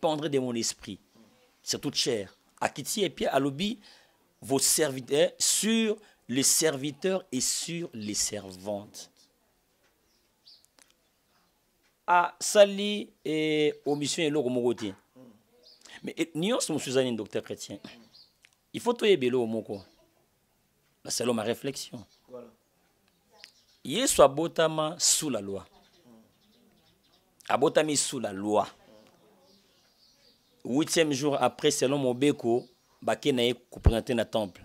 pendre de mon esprit sur toute chair. Akiti et Pierre Alobi vos serviteurs, sur les serviteurs et sur les servantes. Ah Sali et aux missions et l'eau Mais nous sommes un docteur chrétien. Il faut tout au moko. Bah, c'est ma réflexion. soit botama sous la loi. Abotami sous la loi huitième jour après selon mobeko bake na ye na temple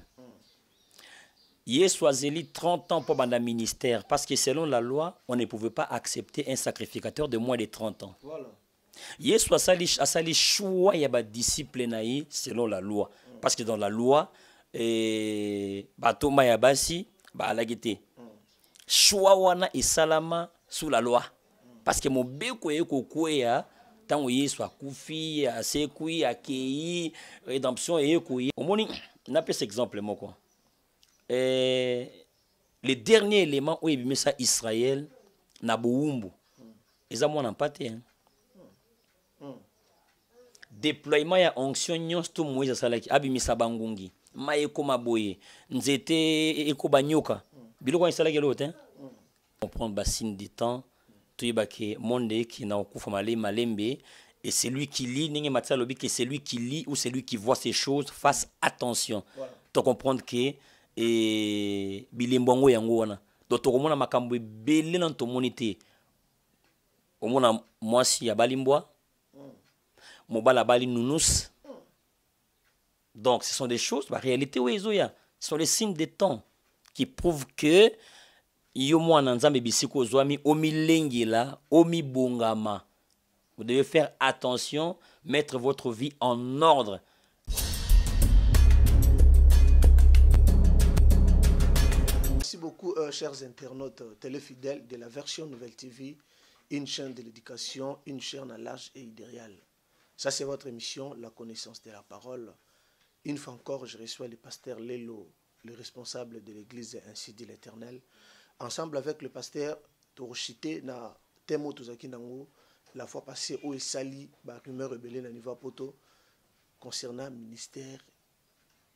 Yeshua Zeli 30 ans pour le ministère parce que selon la loi, on ne pouvait pas accepter un sacrificateur de moins de 30 ans. Voilà. a a asali choix de ba disciple selon la loi parce que dans la loi et eh, batoma ya basi ba alagité. Choix wana et salama sous la loi parce que mobeko la ya. Então oui a CUFI, a sekui a kei rédemption et EQI. Au moins, on cet exemple, moi Les eh, le dernier élément où il ça Israël, na boumbu. Et ça, moi, n'en pas hein. Déploiement ya onction nyons tout moïse salaki abimisa bangungi. Ma ekoma boye, nzete eko banyoka Biloko salaki l'autre, hein. On prend bassine du temps ke Monde ki n'a Koufamale Malembe. Et celui qui lit, Ninge lobi que celui qui lit ou celui qui voit ces choses fasse attention. Voilà. Tu comprendre que et Bilimbongo Yangoana. Donc, tu comprends que Bélé dans ton monité. Au moins, moi, si à Balimboa, mm. Mobala mm. Donc, ce sont des choses, la bah, réalité, oui, ce sont les signes des temps qui prouvent que yo vous devez faire attention mettre votre vie en ordre merci beaucoup euh, chers internautes euh, téléfidèles de la version nouvelle tv une chaîne de l'éducation une chaîne à l'âge et idéal ça c'est votre émission la connaissance de la parole une fois encore je reçois le pasteur lelo le responsable de l'église ainsi dit l'éternel ensemble avec le pasteur tokochite na thème oyo tozalaki nango la fois passée oyo esali barumeur ebele na niveau ya poto concernant ministère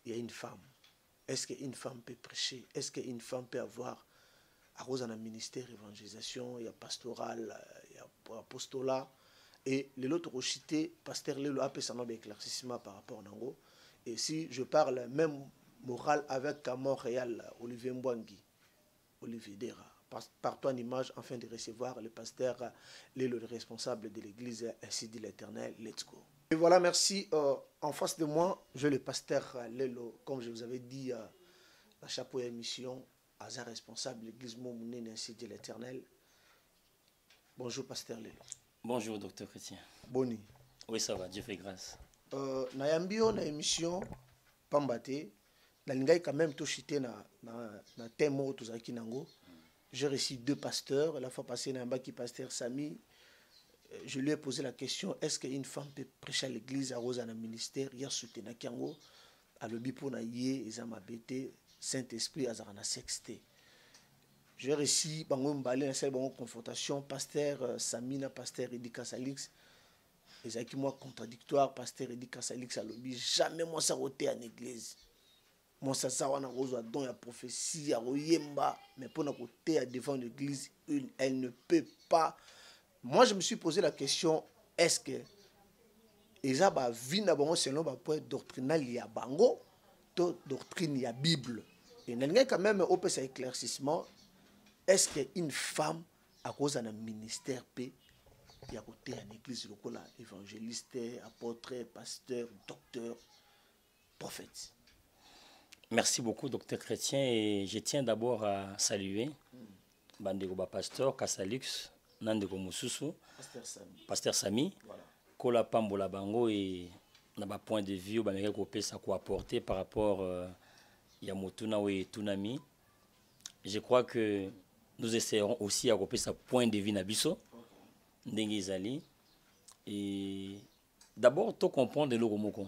ya une femme est ce que une femme peut prêcher est ce que une femme peut avoir akozala na ministère évangélisation ya pastoral ya apostolat et lelo tokochite pasteur lelo apesana baéclaircissement par rapport nango et si je parle même moral avec camon réal olivier mbwangi Olivier Dera. par en image, afin de recevoir le pasteur, Lelo, responsable de l'église, ainsi dit l'Éternel, let's go. Et voilà, merci. Euh, en face de moi, j'ai le pasteur Lelo, comme je vous avais dit, euh, la chapeau émission, un responsable de l'église Momounine, ainsi dit l'Éternel. Bonjour, pasteur Lelo. Bonjour, docteur Chrétien. Boni. Oui, ça va, Dieu fait grâce. Euh, Nayambio, na émission, Pambaté. nalingaki quand même tochite na, na, na tem moko tozalaki nango j'ai reçu deux pasteurs la fois passée nayambaki pasteur sami euh, je lui ai posé la question est-ce qu'une femme peut prêcher à l'église aroza na ministère ya soutenaki yango alobi mpo na ye eza mabe te saint-esprit azalaka na sexe te j'ai reçu bango mibale nasali bango confrontation pasteur euh, sami na pasteur edi casalix ezalaki mwa contradictoire pasteur edi casalix alobi jamais mwasi akoteya na église sasawa wana pas don ya prophétie ya royemba mais mpona à devant l'église une elle ne peut pas moi je me suis posé la question est ce que eza bavie na bango selon point doctrinal ya bango to doctrine ya bible nous avons quand même un éclaircissement est ce que une femme cause d'un ministère y ya côté une église locale évangéliste apôtre pasteur docteur prophète Merci beaucoup, docteur Chrétien. Et je tiens d'abord à saluer Bandego Pasteur, Kassalux, Nandego Moussousou, Pasteur Sami, Kola Pambola Bango et Naba Point de Vue, Bamere Kopé, ça quoi par rapport à euh, Yamotuna et Tunami. Je crois que nous essaierons aussi à Kopé, sa point de vue Nabiso, Ndengizali. Et d'abord, tout comprendre de l'Oromoko.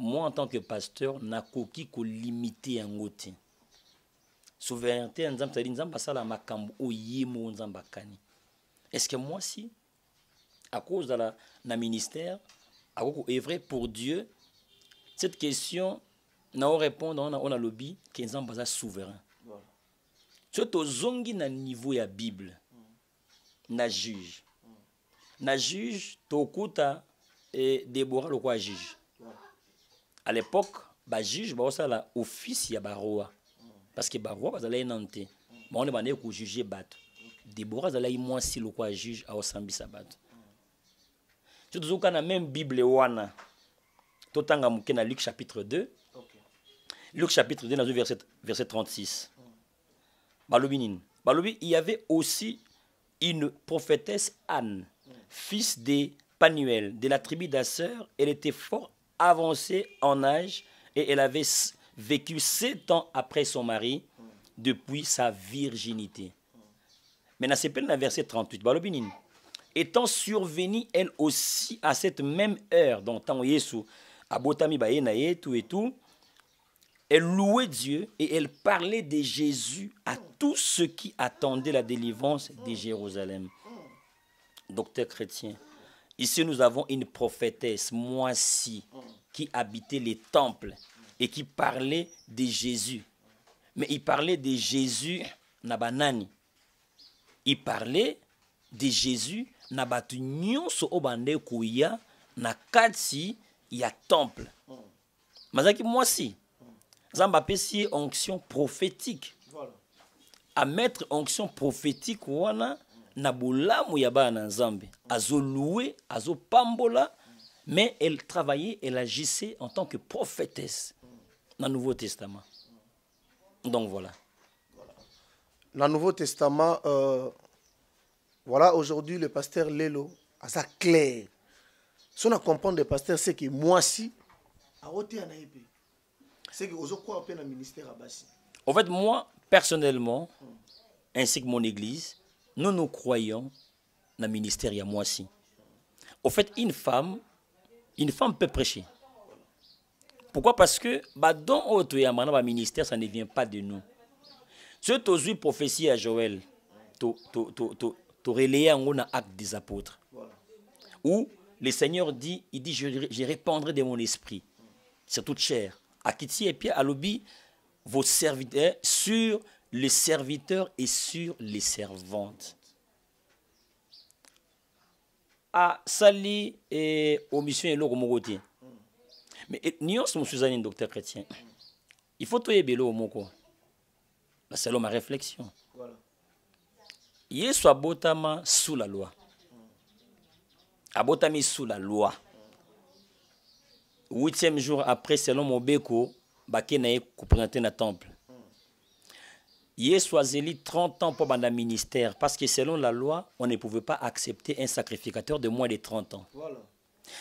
moi en tant que pasteur nakoki kolimite yango te souveraineté ya nzambe ezali nzambe la makambo ce que moi si à cause de la na ministère est vrai pour dieu cette question naorépondre on a lobby que nzambe aza souverain au zongi na niveau ya bible na juge na juge tokuta et le quoi juge à l'époque bajuge baosala office fils, roi. parce que baroa On a te bango juger bat. Déborah, bato moins moins si quoi juge aosambisa Tu so tozoka la même bible wana totanga moke na Luc chapitre 2 Luc chapitre 2 verset, verset 36 il y avait aussi une prophétesse anne fils de panuel de la tribu d'asser elle était fort avancée en âge et elle avait vécu sept ans après son mari depuis sa virginité. Maintenant, c'est le verset 38. Étant survenue elle aussi à cette même heure, dans le temps Yesu, à Botami et tout et tout, elle louait Dieu et elle parlait de Jésus à tous ceux qui attendaient la délivrance de Jérusalem. Docteur chrétien, Ici, nous avons une prophétesse, Moïsi qui habitait les temples et qui parlait de Jésus. Mais il parlait de Jésus Nabanani. Il parlait de Jésus nabatunion Nyonso Obande kouya Nakati ya temple. Mazaki Moïsi, Zamba Pessi onction prophétique. À mettre onction prophétique, wana na bolamu ya bana loué, azolouer azopambola mais elle travaillait elle agissait en tant que prophétesse dans le nouveau testament donc voilà dans le nouveau testament euh, voilà aujourd'hui le pasteur lelo sa clair si on a comprendre le pasteur c'est que moi si c'est que en mpe seke ozokwaka quoi ministère Abassi... en fait moi personnellement ainsi que mon église nous nous croyons dans le ministère a moi aussi. Au fait, une femme, une femme peut prêcher. Pourquoi Parce que bah, dans le bah, ministère, ça ne vient pas de nous. Ce que prophétie à Joël, tu relayé en acte des apôtres. Où le Seigneur dit, il dit, je, je répandrai de mon esprit sur toute chair. Kiti et Pierre Alobi, vos serviteurs, sur le serviteur est sur les servantes. a ah, sali e, omission et au te mais eh, nyonso mosusu eza un docteur chrétien il faut toyeba au moko bah, Selon ma réflexion voilà. yesu abotama sous la loi abotami ah, sous la loi huitième jour après selon mobeko bakei na ye dans le temple il est 30 ans pour le ministère parce que selon la loi, on ne pouvait pas accepter un sacrificateur de moins de 30 ans. Voilà.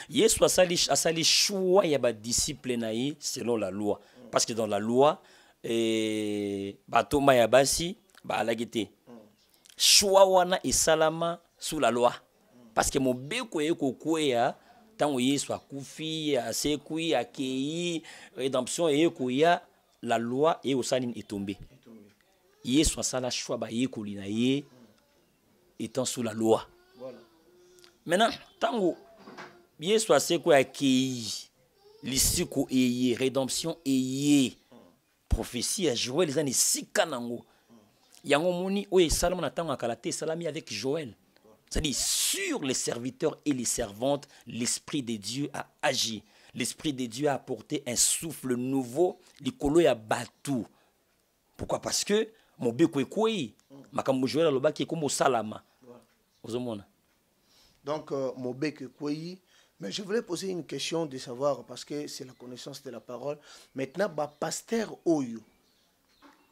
Il est choisi choix il y disciple selon la loi parce que dans la loi eh, bato mayabasi ba te choix wana salama sous la loi parce que mobeko eye kufi ntango a akufi asekwi akei rédemption eye ya la loi eye kosala est etombe yesu asala shwa bayekoli na ye étant sous la loi voilà. maintenant ntango yesu aseko akei lisuku eye rédemption eye prophétie à Joël les années six na yango moni oyo esalama na tango kala avec Joël. cest à sur les serviteurs et les servantes l'esprit de dieu a agi l'esprit de dieu a apporté un souffle nouveau likolo ya battu. pourquoi parce que mobekwekweyi makambo joel lobaki ekoma salama ozomona donc euh, mobekwekweyi Mais je voulais poser une question de savoir, parce que c'est la connaissance de la parole. Maintenant, ba pasteur Oyo,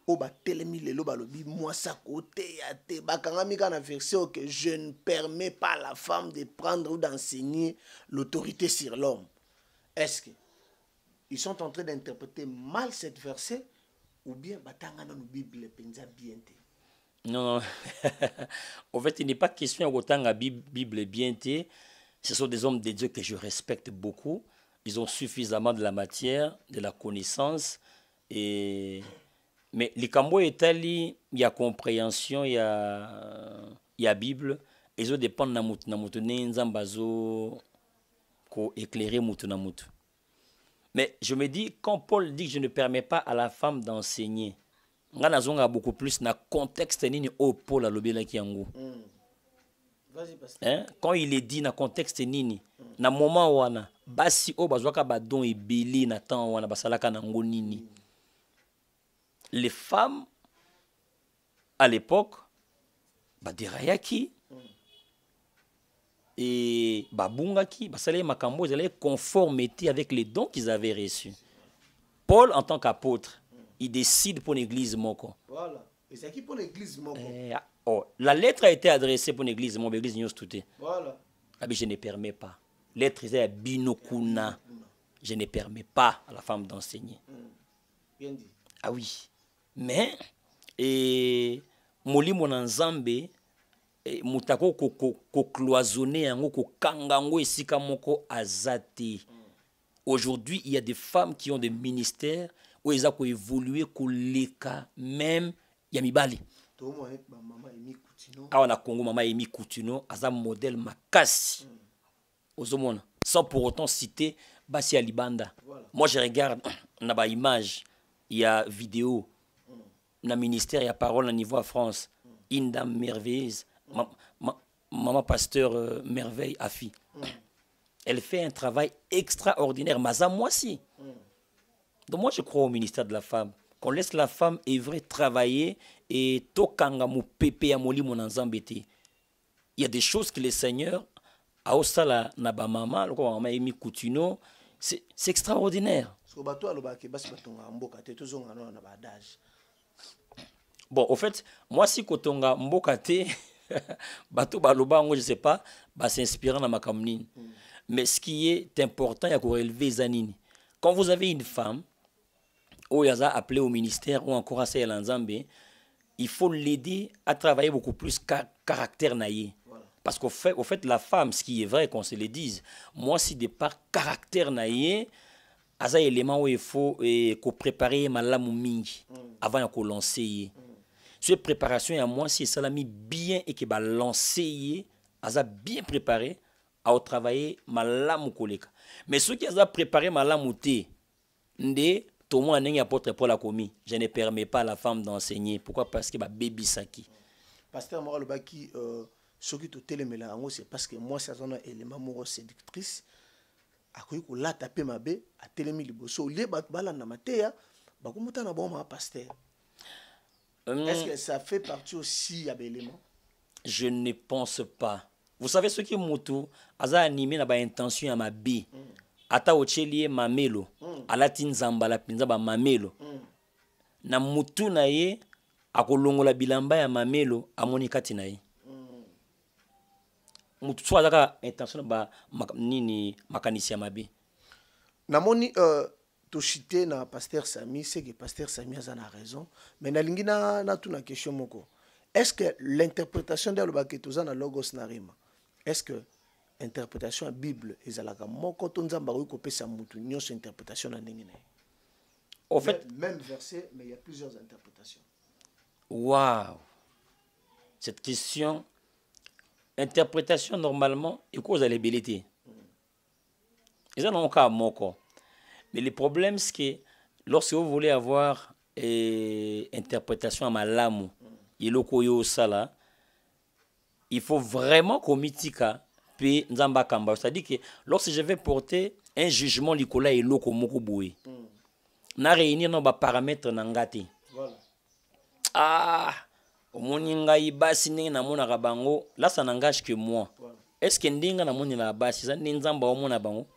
oba telemi lelo balobi mwasa kote ya te bakangami na version que je ne permets pas la femme de prendre ou d'enseigner l'autorité sur l'homme est-ce qu'ils sont en train d'interpréter mal cette verset ou bien batanga une bible penza bien non non en fait il n'est pas question de la bible bien te ce sont des hommes de dieu que je respecte beaucoup ils ont suffisamment de la matière de la connaissance et mais il y a compréhension y a bible Ils na a na Bible. Ils ont azo koéclairer la na mais je me dis, quand Paul dit que je ne permets pas à la femme d'enseigner, nga nazonga beaucoup plus na contexte nini au paul alobelaki hmm. Hein? quand il est dit na contexte nini na moment wana basi oyo bazwaka badon ebele na temps wana basalaka nango nini les femmes à l'époque qui et babungaki basalaye makambo ezalaki conformité avec les dons qu'ils avaient reçus paul en tant qu'apôtre il décide pour l'église moko voilà. C'est qui pour l'Église moko euh, oh, la lettre a été adressée pour l'église. moko église voilà. Ah, mais je ne permets pas lettre est à binokuna je ne permets pas à la femme d'enseigner hmm. Bien dit. ah oui mais molimo na nzambe eh, mutako kokloisonne yango kokanga yango esika moko azati aujourd'hui il y a des femmes qui ont des ministères où ont évolué, ko koleka même ya mibali awa na kongo, mama emi coutuno modèle makasi mm. ozomona sans pour autant citer basi ya libanda moi je regarde na y a vidéo hmm. na ministère ya parole au niveau à france hmm. une dame merveilleuse maman pasteur euh, Merveille Afi. Mm. Elle fait un travail extraordinaire, Mais moi aussi mm. Donc moi je crois au ministère de la femme. Qu'on laisse la femme vrai travailler et tokanga mu pépé amoli mon Il y a des choses que le Seigneur a osala na maman, c'est extraordinaire. Bon, au fait, moi si kotonga mbokate Je baloba je sais pas inspirant dans ma mm. mais ce qui est important ya qu'au relever zanine quand vous avez une femme oyo yaza appelé au ministère ou encore à il faut l'aider à travailler beaucoup plus caractère na parce qu'au fait, au fait la femme ce qui est vrai qu'on se le dise moi si de par caractère na a un élément où il préparer eh, préparer malamu mingi mm. avant de lancer Dieu préparation à moi si ça l'a mis bien et qui va lancer a bien préparé à travailler ma lame collègue. Mais ceux qui a préparé ma lame ndé tout le monde a apôtre Paul la commis. Je ne permets pas à la femme d'enseigner. Pourquoi Parce que ma baby saki. Pasteur Moral Baki euh, ce qui tout téléméla en c'est parce que moi ça un élément moro séductrice. A quoi que là taper ma bé à télémi liboso lié bat balan, na matéa. Bakumutana bon ma pasteur. Est-ce hmm. que ça fait partie aussi d'un Je ne pense pas. Vous savez ce qui est moto aza animé na pas intention ya mabe hmm. ata otyeli ye mamelo hmm. alati pinza ba mamelo. na mutu na ye la bilamba ya mamelo amoni kati na ye Mutu so aza intention na nini makanisi ya Na namoni euh, toshite na Pasteur sami c'est que Pasteur sami Mais na raison mais tout na question moko est ce que l'interprétation nde alobaki toza na logos na rima est ce que interprétation ya bible ezalaka moko to nzambe akoki sa mutu nyonso interprétation na ndenge En au fait même verset mais il y a plusieurs interprétations Wow cette question interprétation normalement cause ekozala ebele te eza nango kaka moko mais le problème, c'est que lorsque vous voulez avoir une eh, interprétation à lame, il faut vraiment qu'on mitika nzamba kamba. C'est-à-dire que lorsque je vais porter un jugement, Nicolas et Loko Mokuboué, na réunir nos paramètres nangati. Ah, moninga ibasi mona namonaka là ça n'engage que moi est ce que ndenge namoni na basi eza nde nzambe omona bango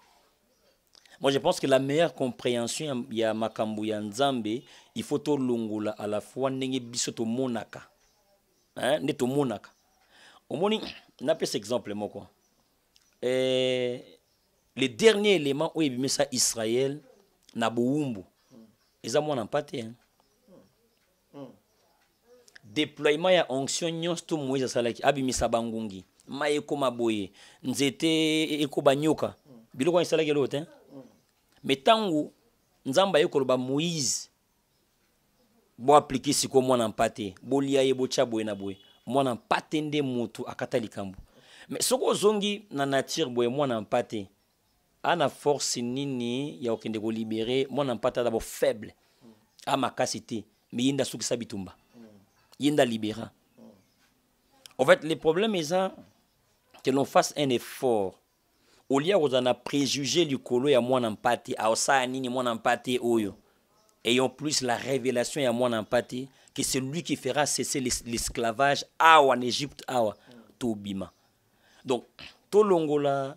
moi, je pense que la meilleure compréhension, il y a Makambu Yanzambe, il faut tout l'ongola à la fois, n'est biso to monaka. Hein, n'est to monaka. Au moni, n'appelle cet exemple, moi, quoi. Et eh, les derniers éléments où il y ça Israël, na boumbu. Ils ont moins empaté, hein. déploiement ya onction nyonso to moïse asalaki abimisa bangungi mai ekoma boye nzete ekobanyoka biloko wana esalaki eloko hein que tango nzamba aye que moïse Bo appliqué, mwana que nous lia na mwana nde motu akata likambo ce que Zongi na nature boye mwana ana force nini ya kokende libérer mwana mpa te faible a nous me ce bitumba en fait le problème ça que l'on fasse un effort y kuza na préjugé likolo ya mwana mpate aosaya nini mwana mpate oyo ayant plus la révélation ya mwana mpate que lui qui fera cesser l'esclavage en Égypte awa tobima donc tolongola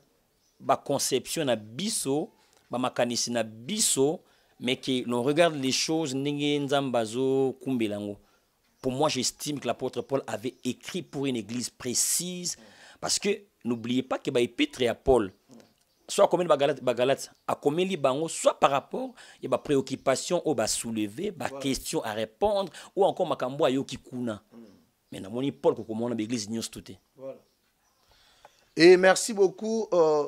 baconception na biso bamakanisi na biso mais que l'on regarde les choses ndenge nzambe pour moi j'estime que l'apôtre paul avait écrit pour une église précise parce que n'oubliez pas que baépître à paul soit akomeli bagalate akomeli bango soit par rapport ya bapréoccupation oyo basoulever question à répondre ou encore makambo ayoki kikuna hmm. mais moni paul kokomona baeglise l'église to tout et merci beaucoup euh,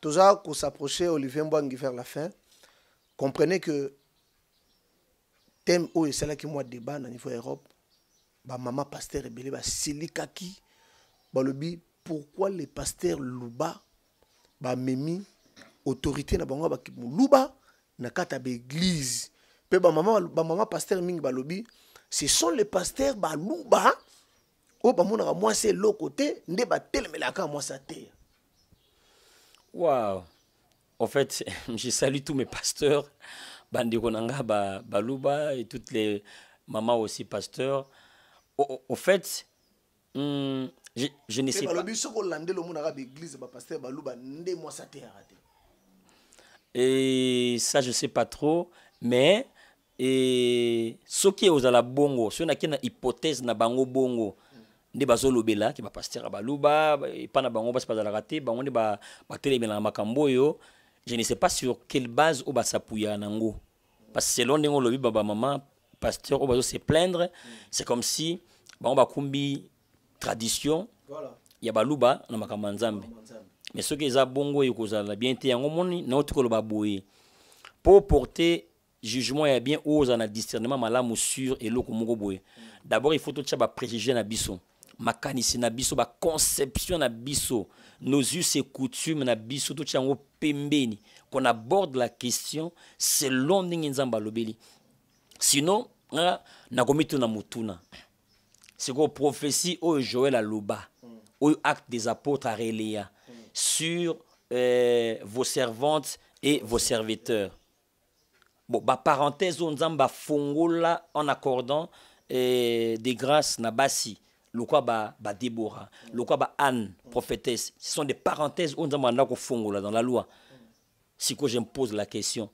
toza s'approcher olivier mbwangi vers la fin comprenez que thème là qui moi débat au niveau europe bah, maman bamama paster ebele basilikaki balobi pourquoi les pasteurs louba mimi, autorité na bango ba kimuluba na église pe ba mama ba bamama pasteur mingi balobi ce sont les pasteurs ba luba ba mona bamonaka mwasi eloko côté nde batelemelaka mwasi ateya wow en fait je salue tous mes pasteurs bandeko na ba baluba et toutes les mamas aussi pasteurs au, au fait hmm, je, je ne sais pas. Et ça, je ne sais pas trop. Mais et ce qui est aux bongo, ce n'a qu'une hypothèse na bango bongo, nde bazolobela ke bapaster et pas na bango basi bazalaka te bango nde batelemelaka makambo oyo je ne sais pas sur quelle base oyo basapuyaka nango parce que selon ndenge olobi maman pasteur oyo bazo se plaindre c'est comme si ba bakumbi tradition voilà. ya baluba na makamba nzambe mais soki eza bongo oyo bien te yango moni nauti koloba boye pour porter jugement ya bien aux en discernement malamu sur loko moko boye d'abord il faut ba préjugé na biso makanisi na biso conception na biso nos us et coutumes na biso totya yango pembeni qu'on aborde la question selon ndenge nzamba lobeli sinon na nakomi na mutuna c'est une prophétie Joël à Louba, mm. au acte des apôtres à Rélia, mm. sur euh, vos servantes et vos serviteurs bon on oyo nzambe bah, Fongola en accordant euh, des grâces nabasi quoi lokwa ba, le quoi anne prophétesse ce sont des parenthèses oyo bah, a un Fongola dans la loi mm. c'est me pose la question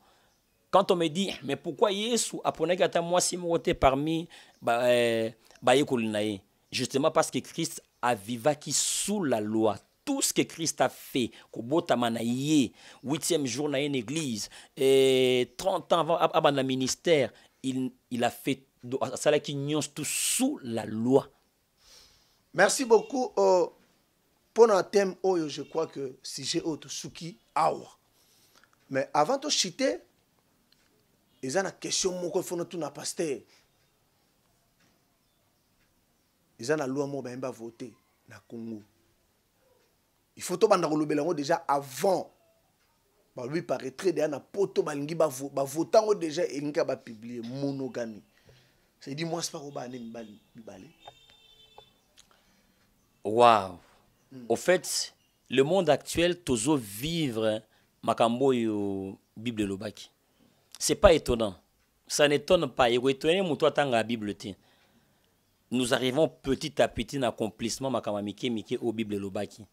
quand on me dit, mais pourquoi Yesu à moi si parmi bah, euh, bah, Justement parce que Christ a qui sous la loi. Tout ce que Christ a fait, 8 huitième jour dans une église, et 30 ans avant, avant le ministère, il, il a fait ça tout sous la loi. Merci beaucoup. Oh, pour un thème, oh, je crois que si j'ai autre, Souki, Awa. Mais avant de chiter, eza la question moko efona tuna paster eza la loi mon bayemba voter na congo il faut na kolobela yango déjà avant balobi paretre deya na poto balingi bavota yango déjà C'est dit moi c'est pas mpa kobaa ne mibali mibale wow mm. au fait le monde actuel tozo vivre makambo yo bible elobaki c'est pas étonnant. Ça n'étonne pas. Et étonné, moutoua la Bible Nous arrivons petit à petit à accomplissement, makama mike mike au Bible lobaki.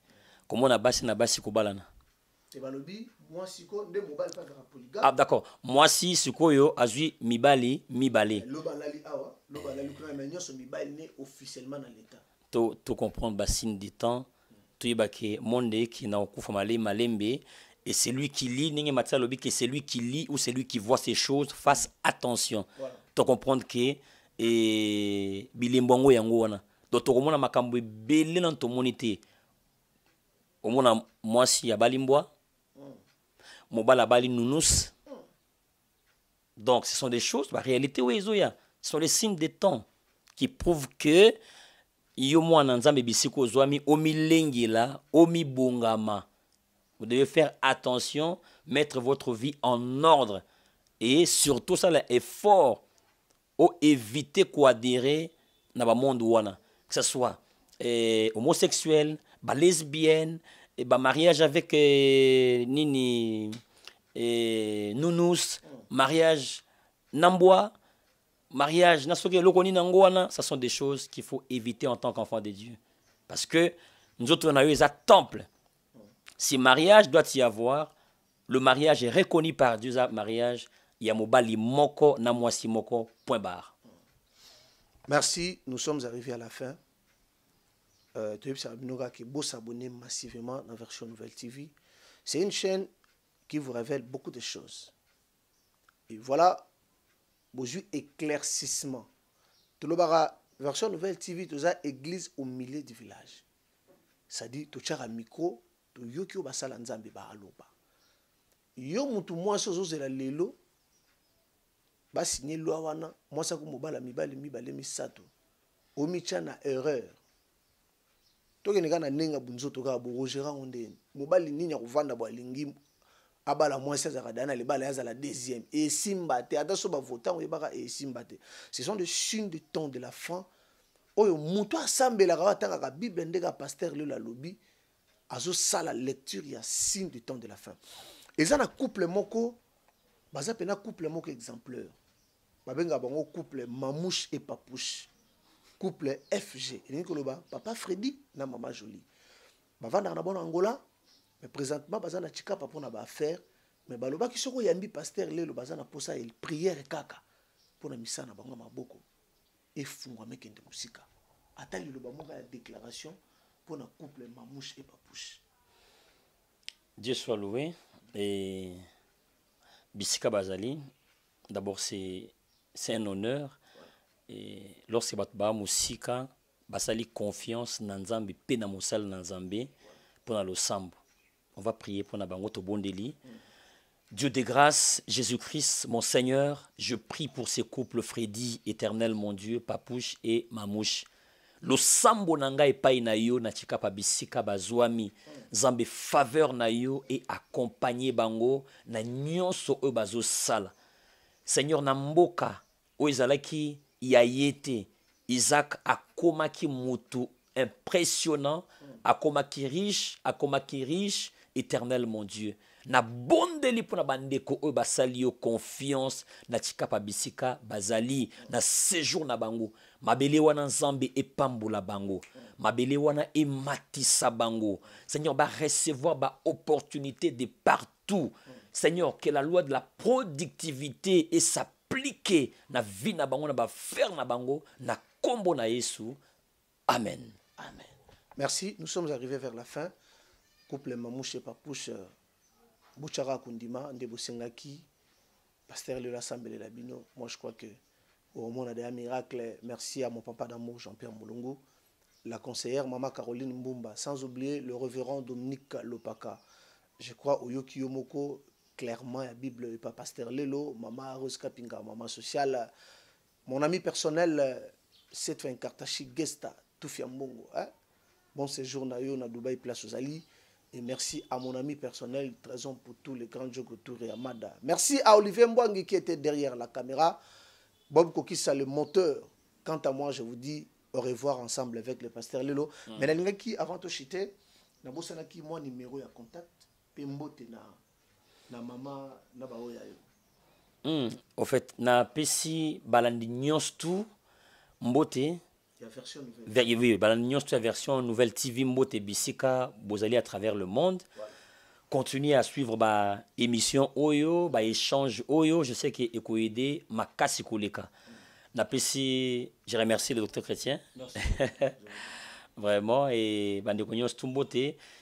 Comme on a bassi na bassi kobalana. Ah d'accord. Moi si yo azui mibali mibali. Eh, lobalali awa, lobalali kuna na nyoso mibali officiellement dans l'état. To to comprendre bassine du temps. yebake monde qui na okufa male malembe. Et c'est lui qui lit, c'est lui qui lit ou c'est lui qui voit ces choses fasse attention. Voilà. Tu comprends que et eh, bilimbongo yango wana. Donc tu comprends makambo belé dans ton monité. Au moi si ya balimboa. Mm. Mobala bali nounous. Donc ce sont des choses, la bah, réalité où ils Ce sont les signes des temps qui prouvent que yo mwana nzambe bisiko zoami omilengela omibongama. Vous devez faire attention, mettre votre vie en ordre. Et surtout, ça, l'effort au éviter quoi dans le monde wana. Que ce soit eh, homosexuel, bah, lesbienne, et eh, bah, mariage avec ni eh, nini, nounous, mariage nambwa mariage nasoke lokoni Ce sont des choses qu'il faut éviter en tant qu'enfant de Dieu. Parce que nous autres, on a eu un temples si mariage doit y avoir, le mariage est reconnu par Dieu ça mariage. Yamobali moko namwasi moko point barre. Merci, nous sommes arrivés à la fin. Euh, qui beau s'abonner massivement dans la version Nouvelle TV. C'est une chaîne qui vous révèle beaucoup de choses. Et voilà, besoin éclaircissement. Tout le bara version Nouvelle TV, tout église au milieu du village. Ça dit, tout à micro, toyoki oyo basala nzambe baaloba yo motu mwasi ozozela lelo basinye lwa wana mwasi ako mobala mibale mibale misato omitya na erreur tokende kaka na ndenge bunzoto kaka borogerango ndeni mobali nini akovanda bo alingi abala mwasi azalaka dani na libala azala deuxième esimba te ata so bavotango oyebaka esimba te ce sont de signe de temps de la fin oyo motu asambelaka oyo atangaka bible ndenge paster lelo alobi sala lecture ya signe du temps de la fin eza na couple moko baza mpena couple moko exemplaire babenga bango couple mamouche et papouche couple fg elingi koloba papa freddy na mama jolie bavana na bona angola mais présentement baza na chikapa ba faire mais balobaki soki oyambi pasteur lelo baza na posa prière priere kaka pour na na bango et maboko efungwama ekende atali atali liloba moko ya déclaration pour le couple mamouche et papouche. Dieu soit loué. Et Bissika d'abord c'est un honneur. Et lorsque Batba Moussika, Basali confiance dans confiance dans pour le sambo. On va prier pour Dieu des grâce, Jésus-Christ, mon Seigneur, je prie pour ces couples Freddy, éternel mon Dieu, Papouche et Mamouche losambo na ngai epai na yo natika pa bisika bazwami nzambe faveur na yo eakompagne bango na nyonso oyo bazosala seigneur Namboka, mboka oyo ezalaki ya ye te akoma akomaki motu impressionnant akomaki riche akomaki riche éternel mon dieu na li pour na bandeko obasaliyo basali yo confiance na tikapa bisika bazali na séjour na bango mabele wana nzambe epambola bango mabele wana ematisa bango seigneur recevoir ba opportunité de partout seigneur que la loi de la productivité s'appliquer na vie na bango na faire na bango na kombo na yesu amen amen merci nous sommes arrivés vers la fin couple mamouche et papouche euh, Bouchara Kundima, Ndebo Sengaki, pasteur de Sambele Labino. Moi, je crois que au moment on a des Merci à mon papa d'amour, Jean-Pierre Moulongo, la conseillère Mama Caroline Mbumba, sans oublier le révérend Dominique Lopaka. Je crois au Yoki Yomoko, clairement, la Bible, et pas pasteur Lelo, Mama Rose Kapinga, Mama Sociale. Mon ami personnel, c'est un Kartashi Gesta, tout Hein? Bon séjour na yo na Dubaï, place aux et merci à mon ami personnel, Trésor pour tous les grands jeux autour et Amada. Merci à Olivier Mbwangi qui était derrière la caméra. Bob Kokissa, le moteur. Quant à moi, je vous dis au revoir ensemble avec le pasteur Lelo. Mm. Mais qui avant tout chiter, na bosana qui numéro de contact, Et na na mama na maman. yo. Mm. Au fait, na pesi balandi nyos tout mbote oui, dans la version nouvelle TV Mbote Bissika vous allez à travers le monde. Continuez à suivre bah émission Oyo, bah échange Oyo, je sais que Ekoide ma kasi koleka. Mm. je remercie le docteur Chrétien. Vraiment et bah,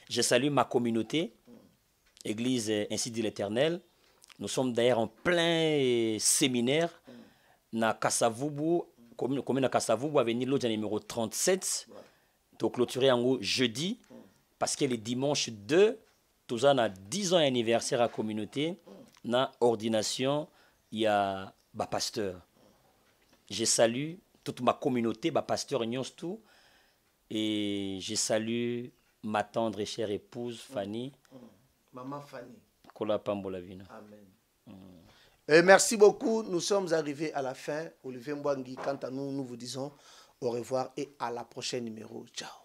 je salue ma communauté. Mm. Église ainsi dit l'Éternel. Nous sommes d'ailleurs en plein séminaire mm. na Kasavubu commune, commune à Kassavou, avenue Lodja numéro 37, donc clôturé en haut jeudi, mm. parce que le dimanche 2, tous a 10 ans anniversaire à la communauté, mm. na ordination, il y a bah, pasteur. Mm. Je salue toute ma communauté, bah, pasteur tout, et je salue ma tendre et chère épouse Fanny. Maman Fanny. Amen merci beaucoup. Nous sommes arrivés à la fin. Olivier Mbwangi, quant à nous, nous vous disons au revoir et à la prochaine numéro. Ciao.